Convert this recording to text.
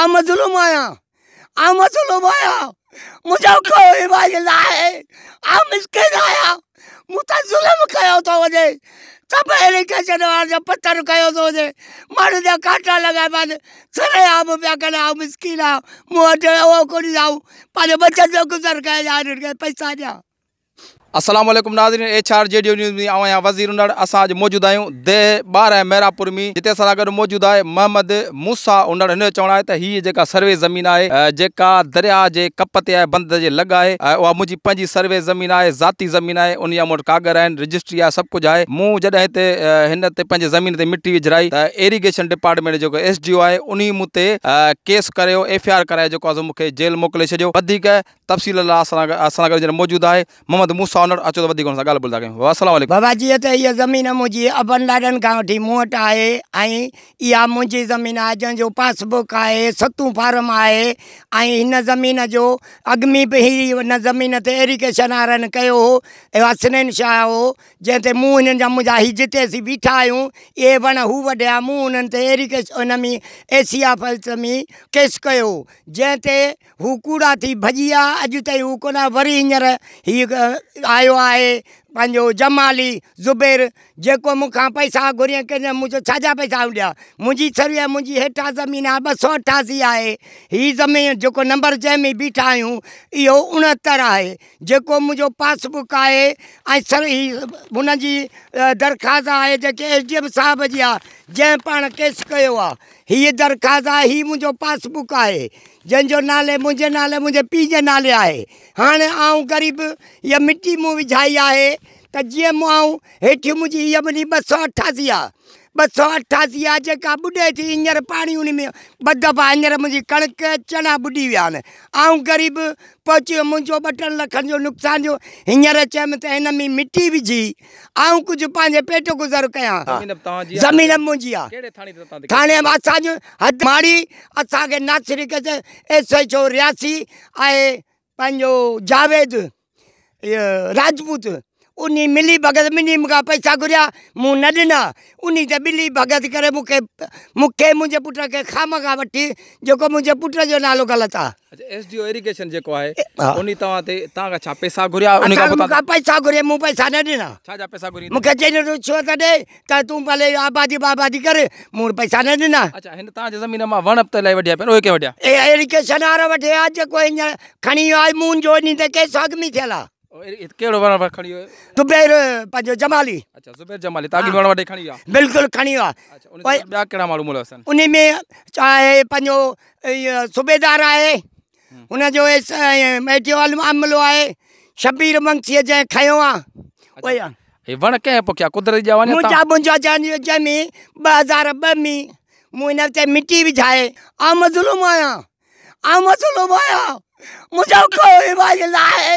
آ ظلم آج آیا مجھے کوئی مسکین آیا ظلم کیا تو وجے پتھر مجھے کانٹا لگا بات کرشکاؤں بچوں کو گزر کر پیسہ دیا موجود آئیں دہ باراپور میں جیسا گوجود ہے محمد موسا ہوں چونا ہے جے کا سروے زمین ہے دریا جے کپتے ہے بند مجھے پنجی سروے زمین آ ذاتی زمین ہے ان کا رجسٹری ہے سب کچھ ہے جدہ زمین مٹی وائی ایریگیشن ڈپارٹمینٹ جو ایس ڈی او ہے انہیں کیس کرو ایف آئی آر کرائے جل موکلے تفصیل محمد موسی بابا جی زمین مجھے ابن لاڈن کا یہاں میری زمین جن کو پاس بک ہے ستوں فارم آئے ان زمین جو اگمی بھی زمین ایریگیشن والوں کو وسنین شاہ ہو جنتیں جتنے سے بیٹا آپ اے ون وہ وڈیاگ ان میں ایسی آفس میں کیس کیا جنتیں وہ کوڑا تھی بجیا اج تھی کون وی ہر ہاں 哎呦！哎。جمالی زبیر جھا پیسہ گھری مجھے چھا پیسہ ہوا مجھے سریا مجھے ہٹا زمین آبا سو اٹھا سی آئے ہی زمین کو نمبر جے میں ہوں یہ انتر ہے پاس بک ہے ان درخواست جیب صاحب جے پانا کیس کیا ہاں درخواست ہی مجھے پاس بک ہے جنوب نالے مجھے نالے مجھے پیجے نالے ہانے آؤں گریب یا مٹی مو بجھائی آئے جی آؤں مجھے یہ ب سو اٹھاسی ب سو اٹھاسی بڈے تھی ہر پانی میں ب دفعہ ہندر مجھے کنک چنا بڑی وا غریب پہنچ مجھے بٹ لکھن ن چیم تھی ان میں مٹی وی اور کچھ پیٹ گزر کری اصا کے ناسری کرس جاو یہ راجپوت ملی بھگت منی مکا پیسہ ویسے غلط آیا پیسہ کیڑو وڑ کھڑی زبیر پجو جمالی اچھا زبیر جمالی تاگی وڑ وڑ کھڑی بالکل کھڑی وا اچھا ان میں کیڑا مالو مول حسن ان میں چاہے پجو صوبیدار ہے ان جو میٹیو عالم عملو ہے شبیر منسی جے کھیو وا اوے اے وڑ کہ پکیا قدرت جا ونتا مجا بونجا جان جمی 2002 میں مون تے مٹی وجھائے ا مظلوم آیا ا مظلوم آیا مجھے کوئی وائل نہ ہے